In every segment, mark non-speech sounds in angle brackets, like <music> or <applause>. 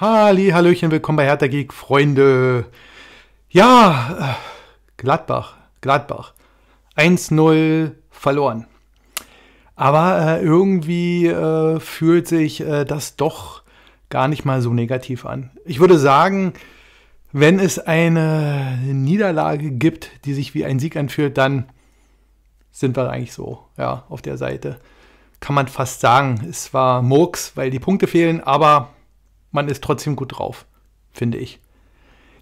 Halli, Hallöchen, willkommen bei Hertha Geek, Freunde. Ja, äh, Gladbach, Gladbach. 1-0 verloren. Aber äh, irgendwie äh, fühlt sich äh, das doch gar nicht mal so negativ an. Ich würde sagen, wenn es eine Niederlage gibt, die sich wie ein Sieg anfühlt, dann sind wir eigentlich so, ja, auf der Seite. Kann man fast sagen, es war Murks, weil die Punkte fehlen, aber man ist trotzdem gut drauf, finde ich.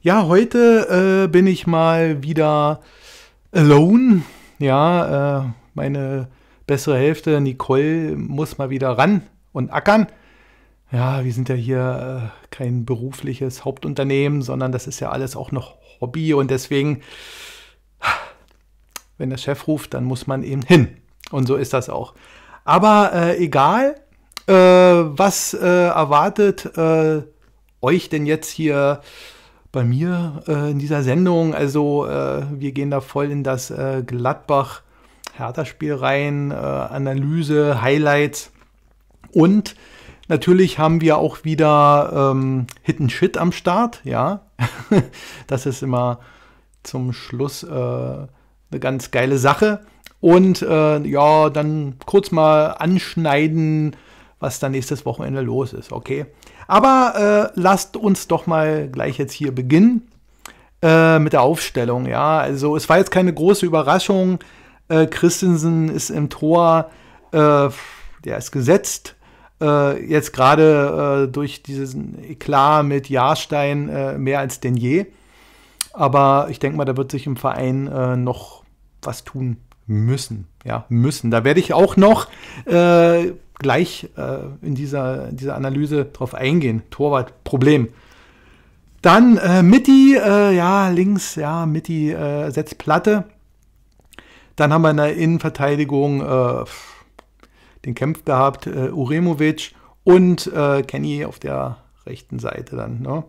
Ja, heute äh, bin ich mal wieder alone. Ja, äh, meine bessere Hälfte, Nicole, muss mal wieder ran und ackern. Ja, wir sind ja hier äh, kein berufliches Hauptunternehmen, sondern das ist ja alles auch noch Hobby und deswegen, wenn der Chef ruft, dann muss man eben hin. Und so ist das auch. Aber äh, egal, äh, was äh, erwartet äh, euch denn jetzt hier bei mir äh, in dieser Sendung? Also äh, wir gehen da voll in das äh, Gladbach Hertha-Spiel rein, Analyse, Highlights und Natürlich haben wir auch wieder ähm, Hidden Shit am Start, ja. <laughs> das ist immer zum Schluss äh, eine ganz geile Sache. Und äh, ja, dann kurz mal anschneiden, was dann nächstes Wochenende los ist, okay? Aber äh, lasst uns doch mal gleich jetzt hier beginnen äh, mit der Aufstellung, ja? Also es war jetzt keine große Überraschung. Äh, Christensen ist im Tor, äh, der ist gesetzt. Äh, jetzt gerade äh, durch diesen Eklat mit Jahrstein mehr als denn je. Aber ich denke mal, da wird sich im Verein noch was tun müssen. Ja, müssen. Da werde ich auch noch äh, gleich äh, in dieser, in dieser Analyse drauf eingehen. Torwart-Problem. Dann äh, Mitti, äh, ja, links, ja, Mitti äh, setzt Platte. Dann haben wir in der Innenverteidigung äh, den Kampf gehabt, Uremovic und Kenny auf der rechten Seite dann. Ne?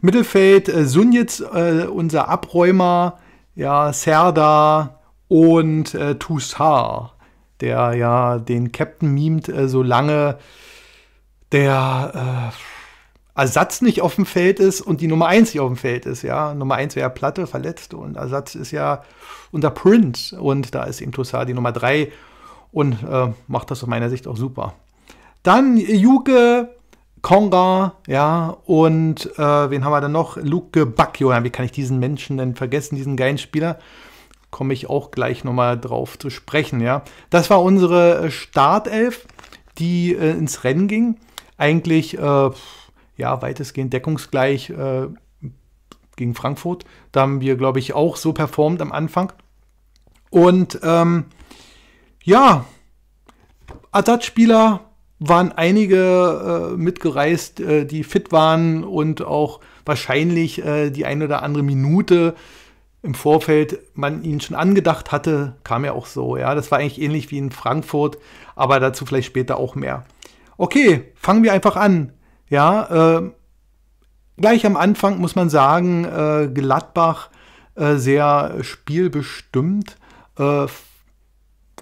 Mittelfeld, Sunjic, unser Abräumer, ja, Serda, und äh, Tussar, der ja den Captain mimt, äh, solange der äh, Ersatz nicht auf dem Feld ist und die Nummer 1 nicht auf dem Feld ist. Ja? Nummer 1 wäre ja Platte, verletzt und Ersatz ist ja unter Print und da ist eben Toussaint die Nummer 3 und äh, macht das aus meiner Sicht auch super. Dann Juke, Konga, ja, und äh, wen haben wir dann noch? Luke Bacchio. Wie kann ich diesen Menschen denn vergessen, diesen geilen Spieler? komme ich auch gleich nochmal drauf zu sprechen. Ja, das war unsere äh, Startelf, die äh, ins Rennen ging. Eigentlich äh, ja weitestgehend deckungsgleich äh, gegen Frankfurt. Da haben wir, glaube ich, auch so performt am Anfang. Und ähm, ja, Ersatzspieler waren einige äh, mitgereist, äh, die fit waren und auch wahrscheinlich die eine oder andere Minute im Vorfeld man ihn schon angedacht hatte, kam ja auch so. Ja, das war eigentlich ähnlich wie in Frankfurt, aber dazu vielleicht später auch mehr. Okay, fangen wir einfach an. Ja, äh, gleich am Anfang muss man sagen, äh, Gladbach äh, sehr spielbestimmt äh,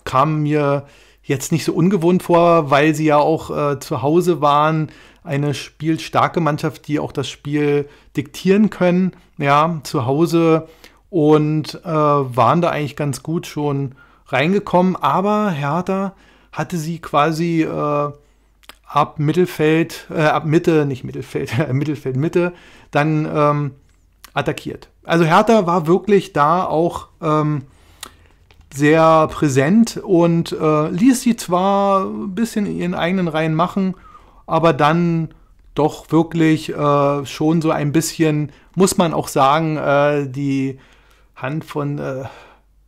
kam mir jetzt nicht so ungewohnt vor, weil sie ja auch äh, zu Hause waren. Eine spielstarke Mannschaft, die auch das Spiel diktieren können. Ja, zu Hause und äh, waren da eigentlich ganz gut schon reingekommen. Aber Hertha hatte sie quasi äh, ab Mittelfeld, äh, ab Mitte, nicht Mittelfeld, <laughs> Mittelfeld, Mitte, dann ähm, attackiert. Also Hertha war wirklich da auch ähm, sehr präsent und äh, ließ sie zwar ein bisschen in ihren eigenen Reihen machen, aber dann doch wirklich äh, schon so ein bisschen, muss man auch sagen, äh, die Hand von äh,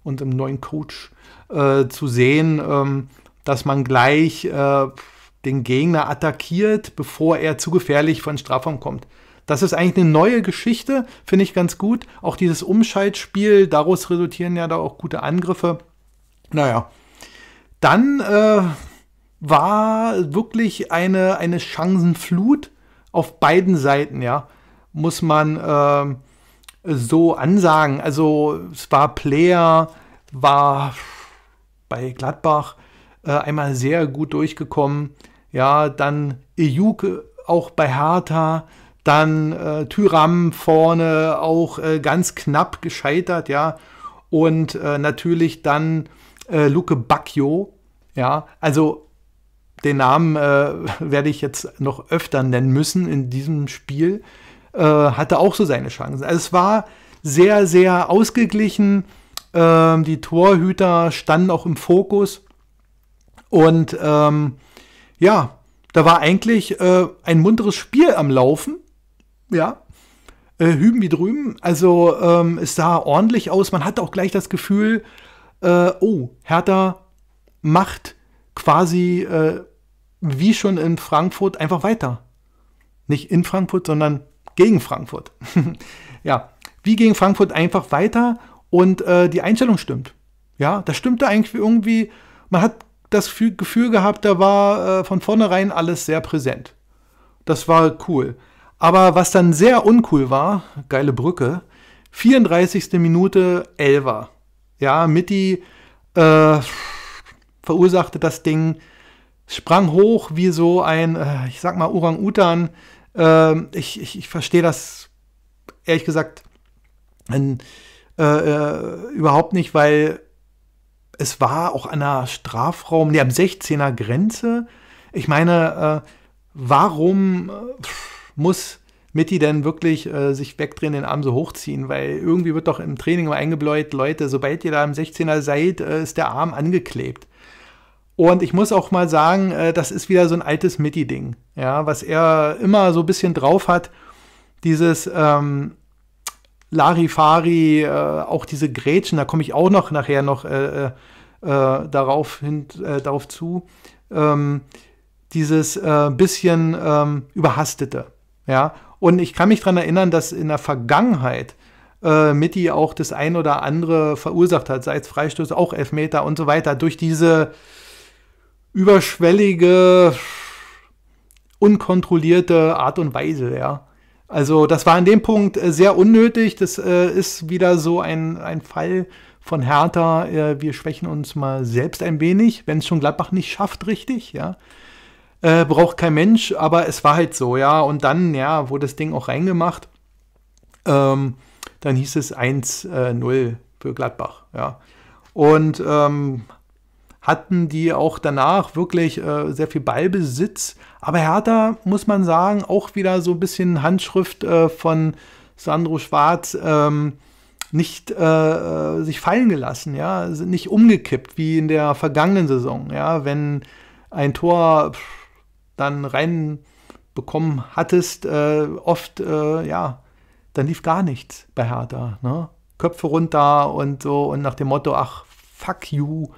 unserem neuen Coach äh, zu sehen, ähm, dass man gleich äh, den Gegner attackiert, bevor er zu gefährlich von Strafraum kommt. Das ist eigentlich eine neue Geschichte, finde ich ganz gut. Auch dieses Umschaltspiel, daraus resultieren ja da auch gute Angriffe. Naja, dann äh, war wirklich eine, eine Chancenflut auf beiden Seiten, ja. Muss man ähm, so ansagen. Also es war Player, war bei Gladbach äh, einmal sehr gut durchgekommen. Ja, dann Ejuke auch bei Hertha, dann äh, Tyram vorne auch äh, ganz knapp gescheitert, ja. Und äh, natürlich dann äh, Luke Bacchio, ja. Also den Namen äh, <laughs> werde ich jetzt noch öfter nennen müssen in diesem Spiel. Äh, hatte auch so seine Chancen. Also es war sehr, sehr ausgeglichen. Ähm, die Torhüter standen auch im Fokus. Und ähm, ja, da war eigentlich äh, ein munteres Spiel am Laufen. Ja. Äh, hüben wie drüben. Also ähm, es sah ordentlich aus. Man hatte auch gleich das Gefühl, äh, oh, Hertha macht quasi äh, wie schon in Frankfurt einfach weiter. Nicht in Frankfurt, sondern gegen Frankfurt. <laughs> ja, wie gegen Frankfurt einfach weiter und äh, die Einstellung stimmt. Ja, das stimmte eigentlich irgendwie. Man hat das Gefühl gehabt, da war äh, von vornherein alles sehr präsent. Das war cool. Aber was dann sehr uncool war, geile Brücke, 34. Minute 11. Ja, Mitty äh, verursachte das Ding, sprang hoch wie so ein, äh, ich sag mal, Orang-Utan, ähm, ich, ich, ich verstehe das ehrlich gesagt in, äh, äh, überhaupt nicht, weil es war auch an der Strafraum, nee, am 16er Grenze. Ich meine, äh, warum äh, muss Mitty denn wirklich äh, sich wegdrehen, den Arm so hochziehen? Weil irgendwie wird doch im Training immer eingebläut, Leute, sobald ihr da am 16er seid, äh, ist der Arm angeklebt. Und ich muss auch mal sagen, äh, das ist wieder so ein altes Mitty-Ding, ja, was er immer so ein bisschen drauf hat, dieses ähm, Larifari, äh, auch diese Grätschen, da komme ich auch noch nachher noch äh, äh, äh darauf, hin, äh, darauf zu, ähm, dieses bisschen ähm, überhastete, ja. Und ich kann mich daran erinnern, dass in der Vergangenheit äh, Mitty auch das ein oder andere verursacht hat, sei es Freistoß, auch Elfmeter und so weiter, durch diese überschwellige, unkontrollierte Art und Weise, ja. Also das war an dem Punkt äh, sehr unnötig. Das äh, ist wieder so ein, ein Fall von Hertha. Äh, wir schwächen uns mal selbst ein wenig, wenn es schon Gladbach nicht schafft, richtig, ja. Äh, braucht kein Mensch, aber es war halt so, ja. Und dann, ja, wurde das Ding auch reingemacht. Ähm, dann hieß es 1-0 äh, für Gladbach, ja. Und ähm, hatten die auch danach wirklich äh, sehr viel Ballbesitz. Aber Hertha, muss man sagen, auch wieder so ein bisschen Handschrift äh, von Sandro Schwarz ähm, nicht äh, äh sich fallen gelassen, ja, sind nicht umgekippt wie in der vergangenen Saison, ja, wenn ein Tor pff, dann reinbekommen hattest, äh, oft, äh, ja, dann lief gar nichts bei Hertha, ne? Köpfe runter und so und nach dem Motto, ach, fuck you,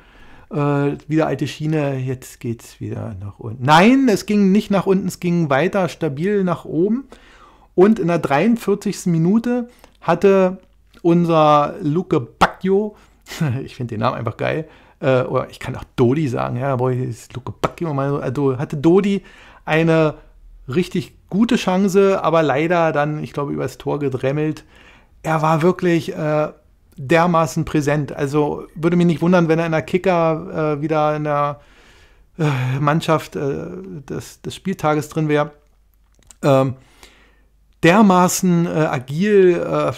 äh, wieder alte Schiene, jetzt geht es wieder nach unten. Nein, es ging nicht nach unten, es ging weiter stabil nach oben. Und in der 43. Minute hatte unser Luke Bacchio, <laughs> ich finde den Namen einfach geil, äh, oder ich kann auch Dodi sagen, ja, boah, ist Luke Bacchio, also hatte Dodi eine richtig gute Chance, aber leider dann, ich glaube, übers Tor gedremmelt. Er war wirklich äh, dermaßen präsent. Also würde mich nicht wundern, wenn er in der Kicker äh, wieder in der äh, Mannschaft äh, des, des, Spieltages drin wäre. Ähm, dermaßen äh, agil, äh,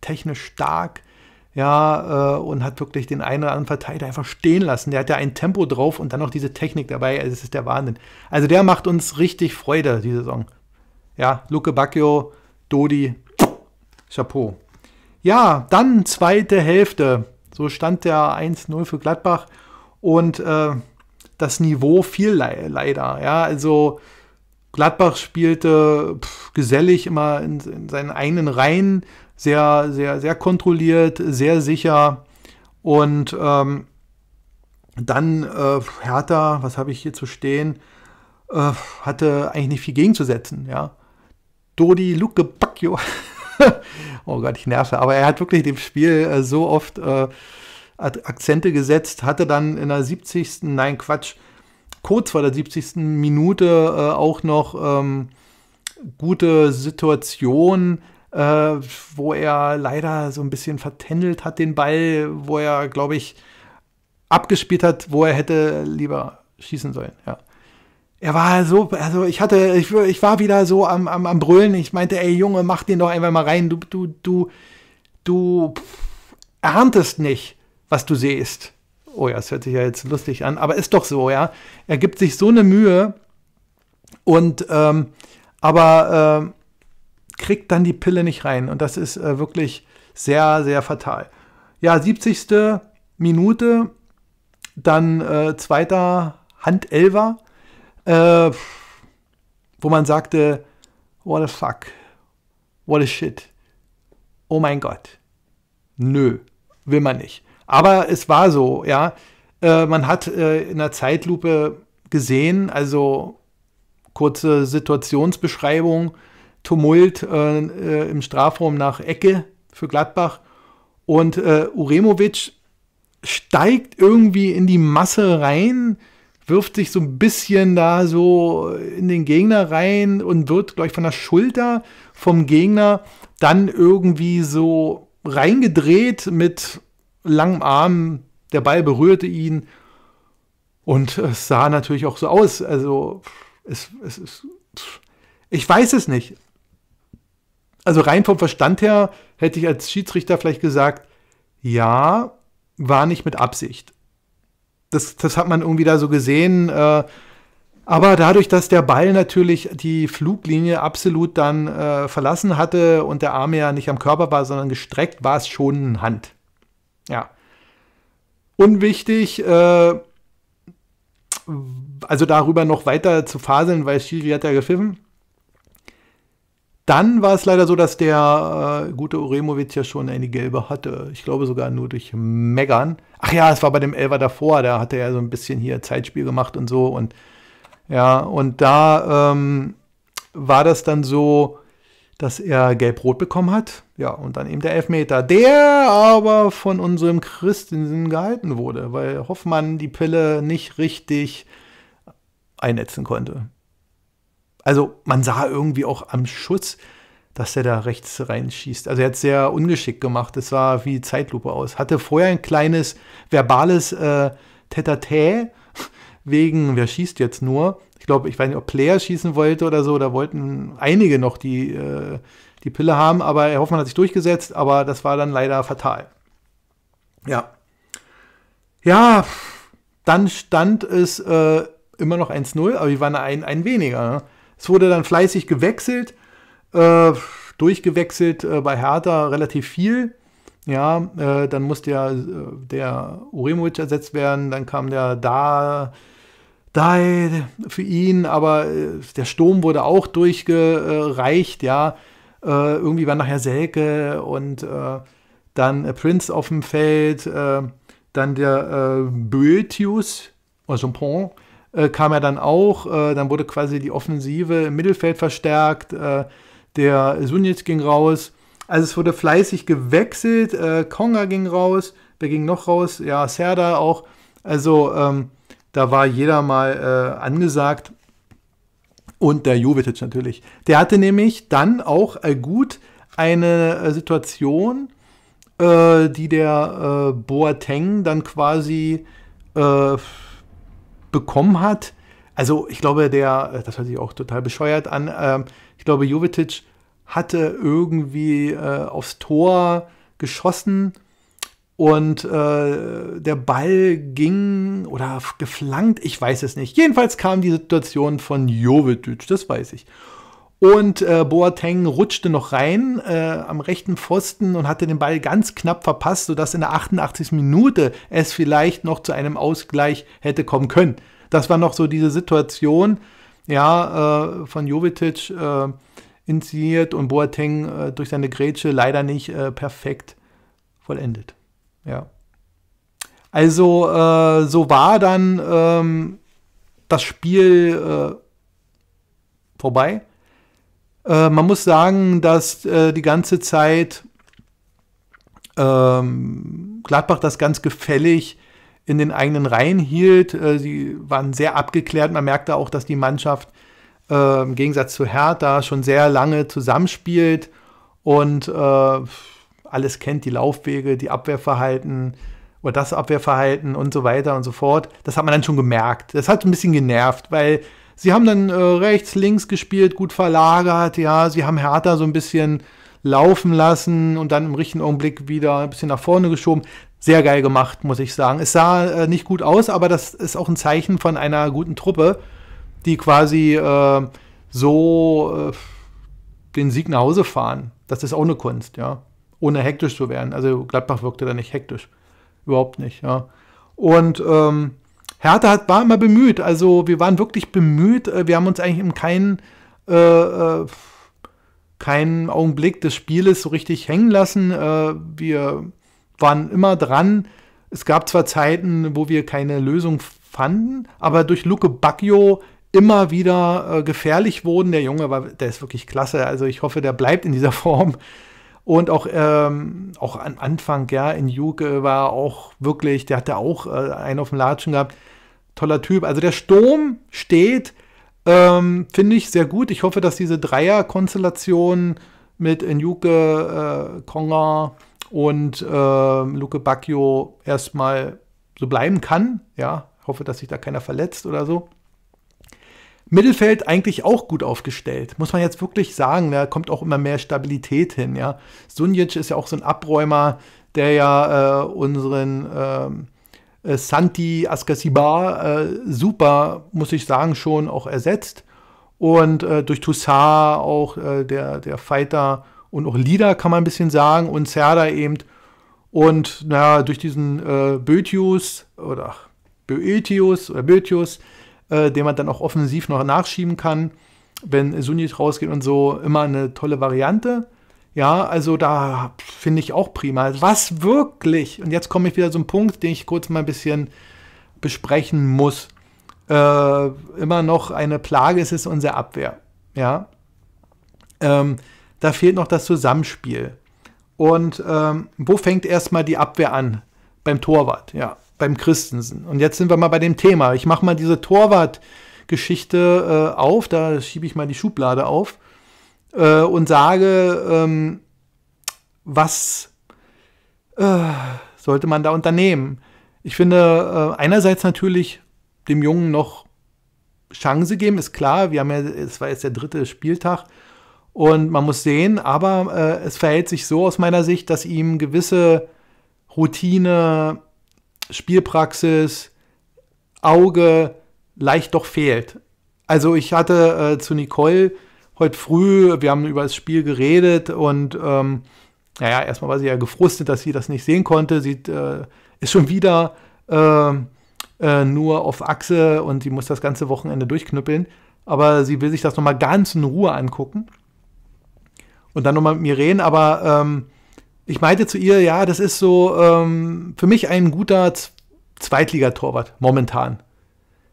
technisch stark, ja, äh, und hat wirklich den einen oder anderen Verteidiger einfach stehen lassen. Der hat ja ein Tempo drauf und dann noch diese Technik dabei. Also es ist der Wahnsinn. Also der macht uns richtig Freude, die Saison. Ja, Luke Bacchio, Dodi, Chapeau. Ja, dann zweite Hälfte. So stand der 1-0 für Gladbach und äh, das Niveau fiel le leider. Ja, also Gladbach spielte pff, gesellig immer in, in, seinen eigenen Reihen, sehr, sehr, sehr kontrolliert, sehr sicher. Und ähm, dann äh, Hertha, was habe ich hier zu stehen, äh, hatte eigentlich nicht viel gegenzusetzen. Ja, Dodi Luke Bacchio <laughs> oh Gott, ich nerve. Aber er hat wirklich dem Spiel äh, so oft äh, Akzente gesetzt, hatte dann in der 70. Nein, Quatsch, kurz vor der 70. Minute äh, auch noch ähm, gute Situationen, äh, wo er leider so ein bisschen vertändelt hat den Ball, wo er, glaube ich, abgespielt hat, wo er hätte lieber schießen sollen. Ja er war so, also ich hatte, ich, ich war wieder so am, am, am Brüllen. Ich meinte, ey Junge, mach den doch einfach mal rein. Du, du, du, du erahntest nicht, was du siehst. Oh ja, es hört sich ja jetzt lustig an, aber ist doch so, ja. Er gibt sich so eine Mühe und ähm, aber äh, kriegt dann die Pille nicht rein. Und das ist äh, wirklich sehr, sehr fatal. Ja, 70. Minute, dann äh, zweiter Handelver äh, wo man sagte, what a fuck, what a shit, oh mein Gott. Nö, will man nicht. Aber es war so, ja. Äh, man hat äh, in der Zeitlupe gesehen, also kurze Situationsbeschreibung, Tumult äh, äh im Strafraum nach Ecke für Gladbach und äh, Uremovic steigt irgendwie in die Masse rein, wirft sich so ein bisschen da so in den Gegner rein und wird, glaube ich, von der Schulter vom Gegner dann irgendwie so reingedreht mit langem Arm. Der Ball berührte ihn und es sah natürlich auch so aus. Also, es, es ist. Ich weiß es nicht. Also, rein vom Verstand her hätte ich als Schiedsrichter vielleicht gesagt, ja, war nicht mit Absicht. Das, das hat man irgendwie da so gesehen. Äh, aber dadurch, dass der Ball natürlich die Fluglinie absolut dann äh, verlassen hatte und der Arm ja nicht am Körper war, sondern gestreckt, war es schon eine Hand. Ja. Unwichtig, äh, also darüber noch weiter zu faseln, weil Schiri hat ja gepfiffen dann war es leider so, dass der äh, gute Uremovic ja schon eine gelbe hatte. Ich glaube sogar nur durch Meggern. Ach ja, es war bei dem Elver davor, da hatte er so ein bisschen hier Zeitspiel gemacht und so. Und ja, und da ähm, war das dann so, dass er gelb-rot bekommen hat. Ja, und dann eben der Elfmeter, der aber von unserem Christensen gehalten wurde, weil Hoffmann die Pille nicht richtig einnetzen konnte. Also man sah irgendwie auch am Schuss, dass der da rechts reinschießt. Also er hat es sehr ungeschickt gemacht. Es sah wie Zeitlupe aus. Hatte vorher ein kleines verbales äh, Tetatä wegen, wer schießt jetzt nur? Ich glaube, ich weiß nicht, ob Player schießen wollte oder so. Da wollten einige noch die, äh, die Pille haben. Aber Herr Hoffmann hat sich durchgesetzt. Aber das war dann leider fatal. Ja. Ja, dann stand es äh, immer noch 1-0, aber wir waren ein, ein weniger. Ne? Es wurde dann fleißig gewechselt, äh, durchgewechselt äh, bei Hertha relativ viel. Ja, äh, dann musste ja äh, der Uremovic ersetzt werden, dann kam der Da, da für ihn, aber äh, der Sturm wurde auch durchgereicht, ja. Äh, irgendwie war nachher Selke und dann Prince auf dem Feld, dann der äh, Boetius, also Pont, äh, kam er dann auch. Äh, dann wurde quasi die Offensive im Mittelfeld verstärkt. Äh, der Sunic ging raus. Also es wurde fleißig gewechselt. Äh, Konga ging raus. Wer ging noch raus? Ja, Serda auch. Also ähm, da war jeder mal äh, angesagt. Und der Jovetic natürlich. Der hatte nämlich dann auch äh, gut eine Situation, die der Boateng dann quasi bekommen hat. Also ich glaube, der, äh, das hört sich auch total bescheuert an, äh, ich glaube, Jovetic hatte irgendwie äh, aufs Tor geschossen und äh, der Ball ging oder geflankt, ich weiß es nicht. Jedenfalls kam die Situation von Jovetic, das weiß ich. Und äh, Boateng rutschte noch rein äh, am rechten Pfosten und hatte den Ball ganz knapp verpasst, sodass in der 88. Minute es vielleicht noch zu einem Ausgleich hätte kommen können. Das war noch so diese Situation, ja, äh, von Jovetic äh, initiiert und Boateng äh, durch seine Grätsche leider nicht äh, perfekt vollendet. Ja. Also äh, so war dann ähm, das Spiel äh, vorbei. Äh, man muss sagen, dass äh, die ganze Zeit ähm, Gladbach das ganz gefällig in den eigenen Reihen hielt. Äh, sie waren sehr abgeklärt. Man merkte auch, dass die Mannschaft ähm, im Gegensatz zu Hertha schon sehr lange zusammenspielt und äh, alles kennt, die Laufwege, die Abwehrverhalten oder das Abwehrverhalten und so weiter und so fort. Das hat man dann schon gemerkt. Das hat ein bisschen genervt, weil Sie haben dann äh, rechts, links gespielt, gut verlagert, ja, sie haben Hertha so ein bisschen laufen lassen und dann im richtigen Augenblick wieder ein bisschen nach vorne geschoben. Sehr geil gemacht, muss ich sagen. Es sah äh, nicht gut aus, aber das ist auch ein Zeichen von einer guten Truppe, die quasi äh, so äh, den Sieg nach Hause fahren. Das ist auch eine Kunst, ja. Ohne hektisch zu werden. Also Gladbach wirkte da nicht hektisch. Überhaupt nicht, ja. Und ähm, Hertha hat, war immer bemüht. Also wir waren wirklich bemüht. Äh, wir haben uns eigentlich in keinen, äh, äh, keinen Augenblick des Spieles so richtig hängen lassen. Äh, wir waren immer dran. Es gab zwar Zeiten, wo wir keine Lösung fanden, aber durch Luke Bacchio immer wieder äh, gefährlich wurden. Der Junge war, der ist wirklich klasse. Also ich hoffe, der bleibt in dieser <laughs> Form. Und auch, ähm, auch am Anfang, ja, in Juke war auch wirklich, der hatte auch äh, einen auf dem Latschen gehabt toller Typ. Also der Sturm steht, ähm, finde ich sehr gut. Ich hoffe, dass diese Dreierkonstellation mit Njuke, äh, Konga und äh, Luke Bacchio erstmal so bleiben kann. Ja, hoffe, dass sich da keiner verletzt oder so. Mittelfeld eigentlich auch gut aufgestellt, muss man jetzt wirklich sagen. Da kommt auch immer mehr Stabilität hin. Ja, Sunjic ist ja auch so ein Abräumer, der ja äh, unseren ähm, äh, Santi Ascasibar äh, super, muss ich sagen, schon auch ersetzt. Und äh, durch Toussaint auch äh, der, der Fighter und auch Leader, kann man ein bisschen sagen, und Serda eben. Und naja, durch diesen äh, Bötius oder Böetius oder Bötius, äh, den man dann auch offensiv noch nachschieben kann, wenn Sunit rausgeht und so, immer eine tolle Variante. Ja, also da finde ich auch prima. Also was wirklich, und jetzt komme ich wieder zum Punkt, den ich kurz mal ein bisschen besprechen muss, äh, immer noch eine Plage ist, es unsere Abwehr. Ja, ähm, da fehlt noch das Zusammenspiel. Und ähm, wo fängt erstmal die Abwehr an? Beim Torwart, ja, beim Christensen. Und jetzt sind wir mal bei dem Thema. Ich mache mal diese Torwart-Geschichte äh, auf, da schiebe ich mal die Schublade auf äh, und sage, ähm, was äh, sollte man da unternehmen? Ich finde, äh, einerseits natürlich dem Jungen noch Chance geben, ist klar. Wir haben ja, es war jetzt der dritte Spieltag und man muss sehen, aber äh, es verhält sich so aus meiner Sicht, dass ihm gewisse Routine, Spielpraxis, Auge leicht doch fehlt. Also ich hatte äh, zu Nicole heute früh, wir haben über das Spiel geredet und ähm, naja, erstmal war sie ja gefrustet, dass sie das nicht sehen konnte. Sie äh, ist schon wieder äh, äh, nur auf Achse und sie muss das ganze Wochenende durchknüppeln. Aber sie will sich das nochmal ganz in Ruhe angucken und dann nochmal mit mir reden. Aber ähm, ich meinte zu ihr, ja, das ist so ähm, für mich ein guter Zweitligatorwart momentan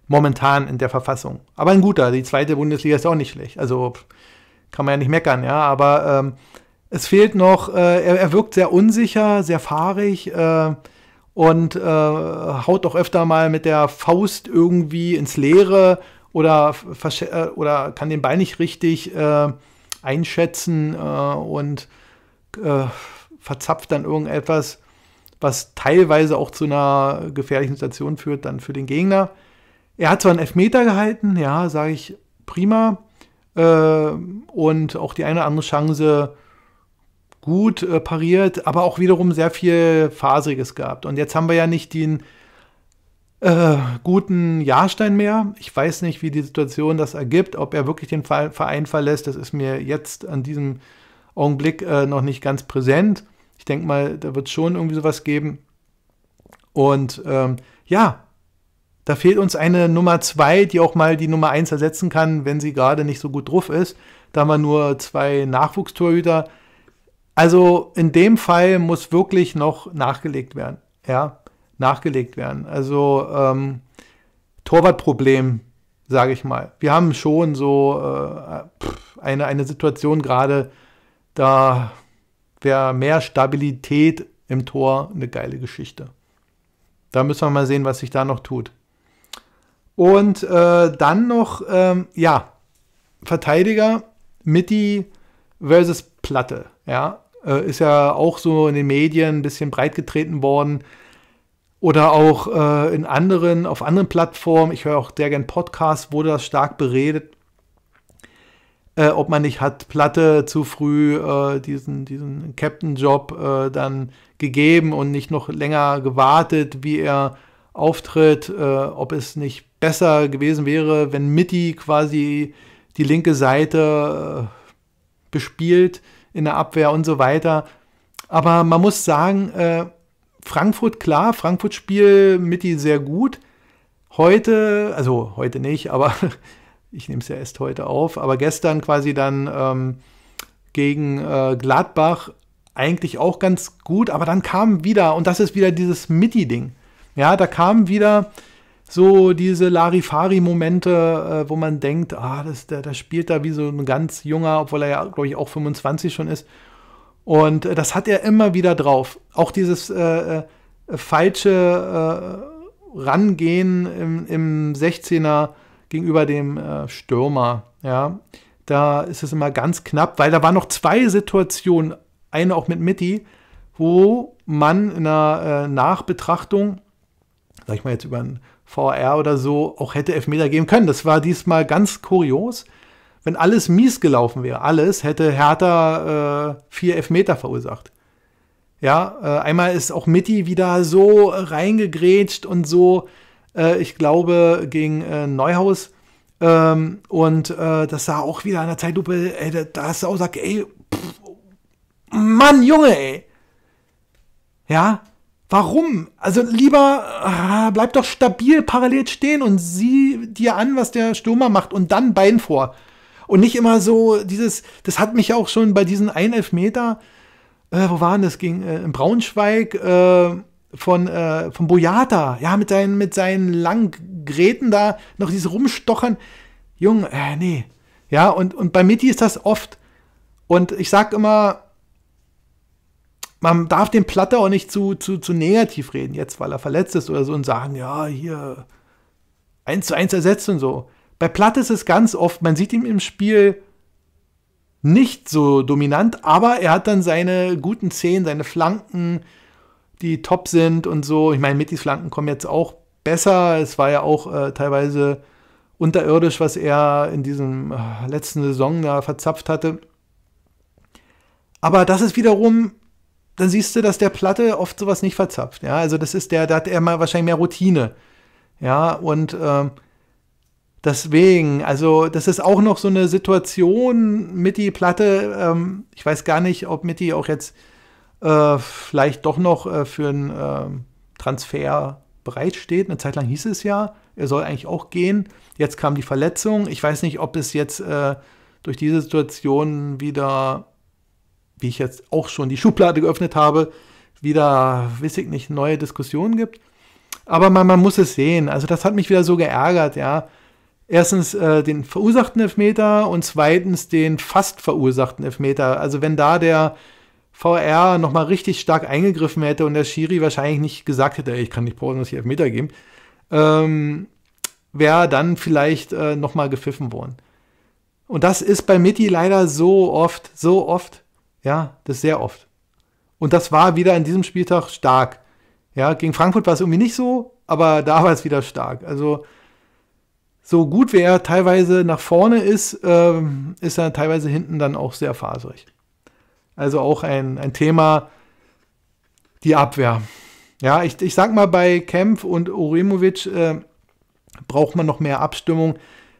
momentan in der Verfassung. Aber ein guter, die zweite Bundesliga ist auch nicht schlecht. Also kann man ja nicht meckern, ja, aber ähm, es fehlt noch, äh, er, er, wirkt sehr unsicher, sehr fahrig äh, und äh, haut auch öfter mal mit der Faust irgendwie ins Leere oder, äh, oder kann den Ball nicht richtig äh, einschätzen äh, und verzapft dann irgendetwas, was teilweise auch zu einer gefährlichen Situation führt dann für den Gegner. Er hat zwar einen Elfmeter gehalten, ja, sage ich prima. Äh, und auch die eine oder andere Chance gut äh, pariert, aber auch wiederum sehr viel Faseriges gehabt. Und jetzt haben wir ja nicht den äh, guten Jahrstein mehr. Ich weiß nicht, wie die Situation das ergibt, ob er wirklich den Verein verlässt. Das ist mir jetzt an diesem Augenblick äh, noch nicht ganz präsent. Ich denke mal, da wird es schon irgendwie sowas geben. Und ähm, ja, da fehlt uns eine Nummer 2, die auch mal die Nummer 1 ersetzen kann, wenn sie gerade nicht so gut drauf ist. Da haben wir nur zwei Nachwuchstorhüter. Also in dem Fall muss wirklich noch nachgelegt werden. Ja, nachgelegt werden. Also ähm, Torwartproblem, sage ich mal. Wir haben schon so äh, eine, eine Situation gerade, da wäre mehr Stabilität im Tor eine geile Geschichte. Da müssen wir mal sehen, was sich da noch tut. Und äh, dann noch, ähm, ja, Verteidiger, Mitty versus Platte. Ja, äh, ist ja auch so in den Medien ein bisschen breit getreten worden. Oder auch äh, in anderen, auf anderen Plattformen, ich höre auch sehr gern Podcasts, wurde das stark beredet, äh, ob man nicht hat Platte zu früh äh, diesen, diesen Captain-Job äh, dann gegeben und nicht noch länger gewartet, wie er auftritt, äh, ob es nicht besser gewesen wäre, wenn Mitty quasi die linke Seite äh, bespielt in der Abwehr und so weiter. Aber man muss sagen, äh, Frankfurt klar, Frankfurt spielt Mitty sehr gut. Heute, also heute nicht, aber <laughs> ich nehme es ja erst heute auf, aber gestern quasi dann ähm, gegen äh, Gladbach eigentlich auch ganz gut, aber dann kam wieder, und das ist wieder dieses Mitty-Ding. Ja, da kamen wieder so diese Larifari-Momente, äh, wo man denkt, ah, das, der, der spielt da wie so ein ganz junger, obwohl er ja, glaube ich, auch 25 schon ist. Und äh, das hat er immer wieder drauf. Auch dieses äh, äh falsche äh, Rangehen im, im 16er gegenüber dem äh, Stürmer. Ja, da ist es immer ganz knapp, weil da waren noch zwei Situationen, eine auch mit Mitty, wo man in einer Nachbetrachtung sag ich mal jetzt über ein VR oder so, auch hätte Elfmeter geben können. Das war diesmal ganz kurios. Wenn alles mies gelaufen wäre, alles, hätte Hertha äh, vier Elfmeter verursacht. Ja, äh, einmal ist auch Mitty wieder so reingegrätscht und so, äh, ich glaube, gegen äh, Neuhaus. Ähm, und äh, das sah auch wieder an der Zeitlupe, ey, da, da hast du auch gesagt, ey, pff, Mann, Junge, ey. Ja, Warum? Also lieber ah, bleib doch stabil parallel stehen und sieh dir an, was der Stürmer macht und dann Bein vor. Und nicht immer so dieses, das hat mich auch schon bei diesen ein Elfmeter, äh, wo waren das, ging äh, in Braunschweig äh, von, äh, von Boyata, ja, mit seinen, mit seinen langen Gräten da, noch dieses Rumstochern. Junge, äh, nee. Ja, und, und bei Mitty ist das oft. Und ich sag immer, man darf den Platter auch nicht zu, zu, zu negativ reden jetzt, weil er verletzt ist oder so und sagen, ja, hier eins zu eins ersetzt und so. Bei Platte ist es ganz oft, man sieht ihn im Spiel nicht so dominant, aber er hat dann seine guten Szenen, seine Flanken, die top sind und so. Ich meine, Mittis Flanken kommen jetzt auch besser. Es war ja auch äh, teilweise unterirdisch, was er in diesem äh, letzten Saison da verzapft hatte. Aber das ist wiederum dann siehst du, dass der Platte oft sowas nicht verzapft. Ja, also das ist der, da hat er mal wahrscheinlich mehr Routine. Ja, und ähm, deswegen, also das ist auch noch so eine Situation, mit die Platte, ähm, ich weiß gar nicht, ob Mitty auch jetzt äh, vielleicht doch noch äh, für einen äh, Transfer bereitsteht. Eine Zeit lang hieß es ja, er soll eigentlich auch gehen. Jetzt kam die Verletzung. Ich weiß nicht, ob es jetzt äh, durch diese Situation wieder wie ich jetzt auch schon die Schublade geöffnet habe, wieder, weiß ich nicht, neue Diskussionen gibt. Aber man, man muss es sehen. Also das hat mich wieder so geärgert, ja. Erstens äh, den verursachten Elfmeter und zweitens den fast verursachten Elfmeter. Also wenn da der VR nochmal richtig stark eingegriffen hätte und der Schiri wahrscheinlich nicht gesagt hätte, ey, ich kann nicht dass ich Elfmeter geben, ähm, wäre dann vielleicht äh, nochmal gepfiffen worden. Und das ist bei Mitty leider so oft, so oft. Ja, das sehr oft. Und das war wieder an diesem Spieltag stark. Ja, gegen Frankfurt war es irgendwie nicht so, aber da war es wieder stark. Also so gut wie er teilweise nach vorne ist, ähm, ist er teilweise hinten dann auch sehr faserig. Also auch ein, ein Thema, die Abwehr. Ja, ich, ich sag mal, bei Kempf und Oremovic äh, braucht man noch mehr Abstimmung,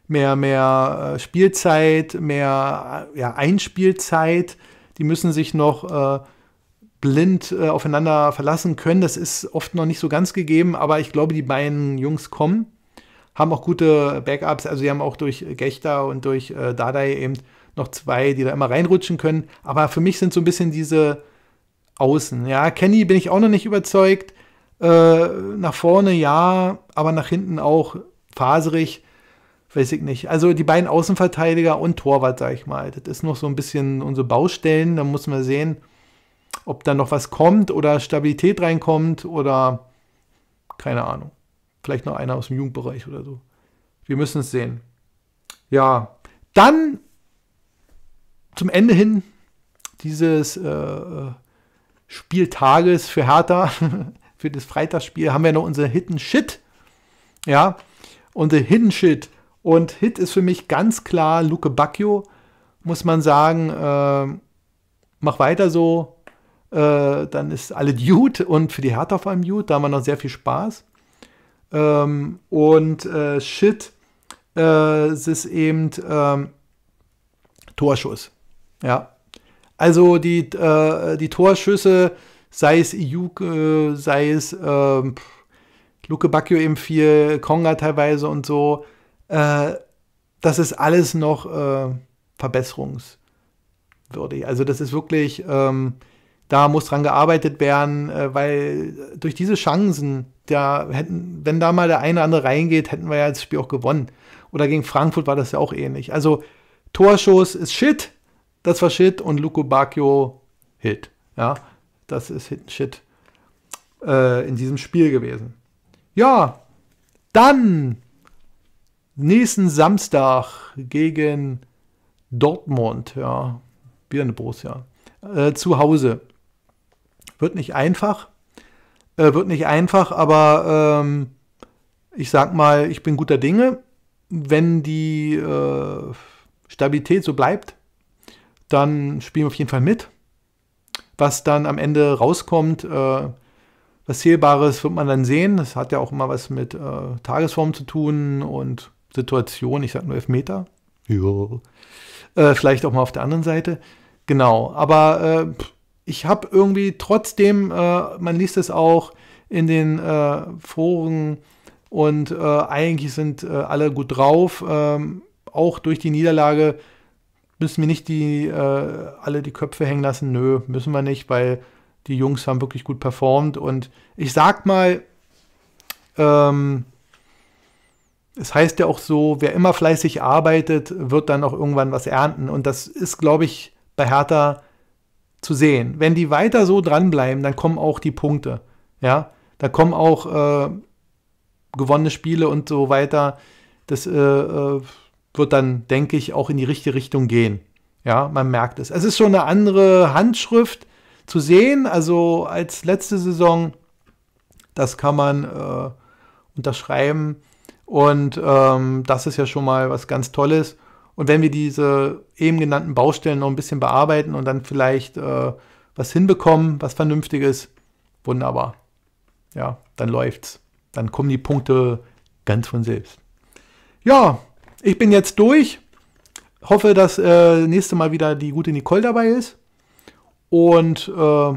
mehr, mehr äh, Spielzeit, mehr äh, ja, Einspielzeit die müssen sich noch äh, blind äh, aufeinander verlassen können. Das ist oft noch nicht so ganz gegeben, aber ich glaube, die beiden Jungs kommen, haben auch gute Backups. Also, sie haben auch durch Gechter und durch äh, Dadai eben noch zwei, die da immer reinrutschen können. Aber für mich sind so ein bisschen diese Außen. Ja, Kenny bin ich auch noch nicht überzeugt. Äh, nach vorne ja, aber nach hinten auch faserig weiß ich nicht. Also die beiden Außenverteidiger und Torwart, sag ich mal. Das ist noch so ein bisschen unsere Baustellen. Da muss man sehen, ob da noch was kommt oder Stabilität reinkommt oder keine Ahnung. Vielleicht noch einer aus dem Jugendbereich oder so. Wir müssen es sehen. Ja, dann zum Ende hin dieses äh, äh Spieltages für Hertha, <laughs> für das Freitagsspiel, haben wir noch unser Hidden Shit. Ja, unser Hidden Shit. Und Hit ist für mich ganz klar Luke Bacchio, muss man sagen. Äh, mach weiter so, äh, dann ist alle gut und für die Hertha vor allem gut, da haben wir noch sehr viel Spaß. Ähm, und äh, Shit, äh, es ist eben ähm, Torschuss. Ja. Also die, äh, die Torschüsse, sei es Iuke, sei es ähm, Luke Bacchio eben viel, Konga teilweise und so, äh, das ist alles noch äh, verbesserungswürdig. Also das ist wirklich, ähm, da muss dran gearbeitet werden, äh, weil durch diese Chancen, da hätten, wenn da mal der eine oder andere reingeht, hätten wir ja das Spiel auch gewonnen. Oder gegen Frankfurt war das ja auch ähnlich. Also Torschuss ist Shit, das war Shit und Luco Bacchio Hit. Ja, das ist Shit äh, in diesem Spiel gewesen. Ja, dann nächsten Samstag gegen Dortmund, ja, wieder ja, äh, zu Hause. Wird nicht einfach, äh, wird nicht einfach, aber ähm, ich sag mal, ich bin guter Dinge. Wenn die äh, Stabilität so bleibt, dann spielen wir auf jeden Fall mit. Was dann am Ende rauskommt, äh, was Zählbares wird man dann sehen. Das hat ja auch immer was mit äh, Tagesform zu tun und Situation, ich sag nur Elfmeter. Ja. Äh, vielleicht auch mal auf der anderen Seite. Genau, aber äh, ich habe irgendwie trotzdem, äh, man liest es auch in den äh, Foren und äh, eigentlich sind äh, alle gut drauf. Ähm, auch durch die Niederlage müssen wir nicht die, alle die Köpfe hängen lassen. Nö, müssen wir nicht, weil die Jungs haben wirklich gut performt. Und ich sag mal, ähm, es heißt ja auch so, wer immer fleißig arbeitet, wird dann auch irgendwann was ernten. Und das ist, glaube ich, bei Hertha zu sehen. Wenn die weiter so dranbleiben, dann kommen auch die Punkte. Ja, da kommen auch äh, gewonnene Spiele und so weiter. Das äh, äh wird dann, denke ich, auch in die richtige Richtung gehen. Ja, man merkt es. Es ist schon eine andere Handschrift zu sehen, also als letzte Saison. Das kann man äh, unterschreiben. Und ähm, das ist ja schon mal was ganz Tolles. Und wenn wir diese eben genannten Baustellen noch ein bisschen bearbeiten und dann vielleicht äh, was hinbekommen, was Vernünftiges, wunderbar. Ja, dann läuft's. Dann kommen die Punkte ganz von selbst. Ja, ich bin jetzt durch. Hoffe, dass äh, nächste Mal wieder die gute Nicole dabei ist. Und äh,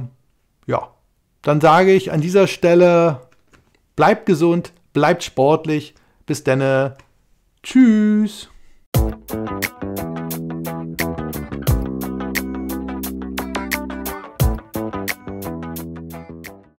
ja, dann sage ich an dieser Stelle, bleibt gesund, bleibt sportlich bis denne. Tschüss.